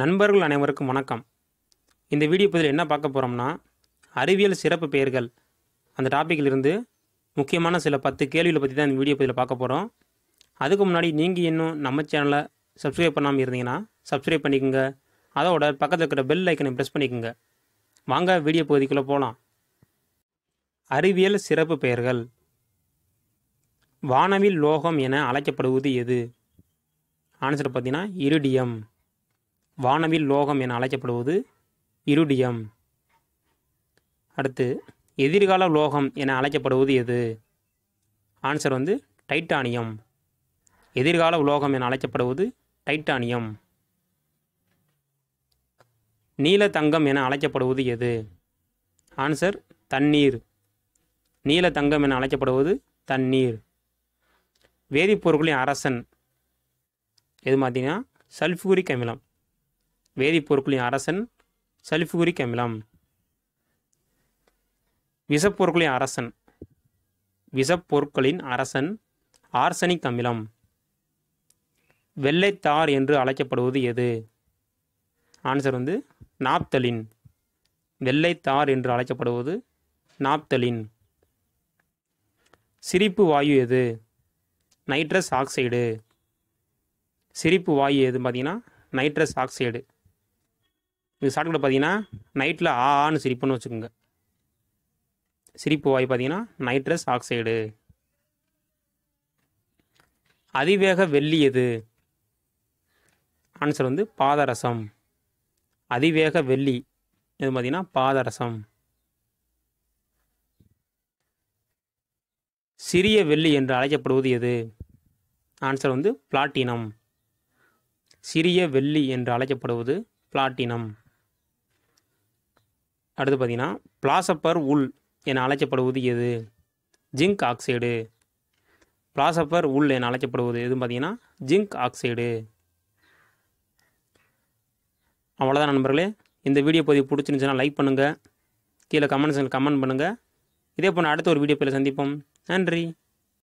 நண்பர்கள் அனைவருக்கும் வணக்கம் இந்த வீடியோ பதில் என்ன பார்க்க போகிறோம்னா அறிவியல் சிறப்பு பெயர்கள் அந்த டாப்பிக்கிலிருந்து முக்கியமான சில பத்து கேள்விகளை பற்றி தான் இந்த வீடியோ பதில் பார்க்க போகிறோம் அதுக்கு முன்னாடி நீங்கள் இன்னும் நம்ம சேனலை சப்ஸ்கிரைப் பண்ணாமல் இருந்தீங்கன்னா சப்ஸ்கிரைப் பண்ணிக்கோங்க அதோட பக்கத்தில் இருக்கிற பெல் ஐக்கனை ப்ரெஸ் பண்ணிக்கோங்க வாங்க வீடியோ பகுதிக்குள்ளே போகலாம் அறிவியல் சிறப்பு பெயர்கள் வானவில் லோகம் என அழைக்கப்படுவது எது ஆன்சர் பார்த்தீங்கன்னா இருடியம் வானவில் லோகம் என அழைக்கப்படுவது இருடியம் அடுத்து எதிர்கால லோகம் என அழைக்கப்படுவது எது ஆன்சர் வந்து டைட்டானியம் எதிர்கால உலோகம் என அழைக்கப்படுவது டைட்டானியம் நீல தங்கம் என அழைக்கப்படுவது எது ஆன்சர் தண்ணீர் நீல தங்கம் என அழைக்கப்படுவது தண்ணீர் வேதிப்பொருட்களின் அரசன் எது பார்த்தீங்கன்னா சல்ஃபூரிக் அமிலம் வேதிப்பொருட்களின் அரசன் சல்ஃபூரிக் அமிலம் விஷப்பொருட்களின் அரசன் விஷப்பொருட்களின் அரசன் ஆர்சனிக் அமிலம் வெள்ளைத்தார் என்று அழைக்கப்படுவது எது ஆன்சர் வந்து நாப்தலின் வெள்ளைத்தார் என்று அழைக்கப்படுவது நாப்தலின் சிரிப்பு வாயு எது நைட்ரஸ் ஆக்சைடு சிரிப்பு வாயு எதுன்னு பார்த்தீங்கன்னா நைட்ரஸ் ஆக்சைடு இது ஷார்ட்கட் பார்த்தீங்கன்னா நைட்டில் ஆன்னு சிரிப்புன்னு வச்சுக்கோங்க சிரிப்பு வாய் பார்த்தீங்கன்னா நைட்ரஸ் ஆக்சைடு அதிவேக வெள்ளி எது ஆன்சர் வந்து பாதரசம் அதிவேக வெள்ளி இது பார்த்தீங்கன்னா பாதரசம் சிறிய வெள்ளி என்று அழைக்கப்படுவது எது ஆன்சர் வந்து பிளாட்டினம் சிறிய வெள்ளி என்று அழைக்கப்படுவது பிளாட்டினம் அடுத்து பார்த்தீங்கன்னா பிளாசப்பர் உள் என அழைக்கப்படுவது எது ஜிங்க் ஆக்சைடு பிளாசப்பர் உள் என அழைக்கப்படுவது எதுன்னு பார்த்தீங்கன்னா ஜிங்க் ஆக்சைடு அவ்வளோதான் நண்பர்களே இந்த வீடியோ பதிவு பிடிச்சிருந்துச்சுன்னா லைக் பண்ணுங்கள் கீழே கமெண்ட்ஸ் கமெண்ட் பண்ணுங்கள் இதே போல் அடுத்த ஒரு வீடியோ பேரில் சந்திப்போம் நன்றி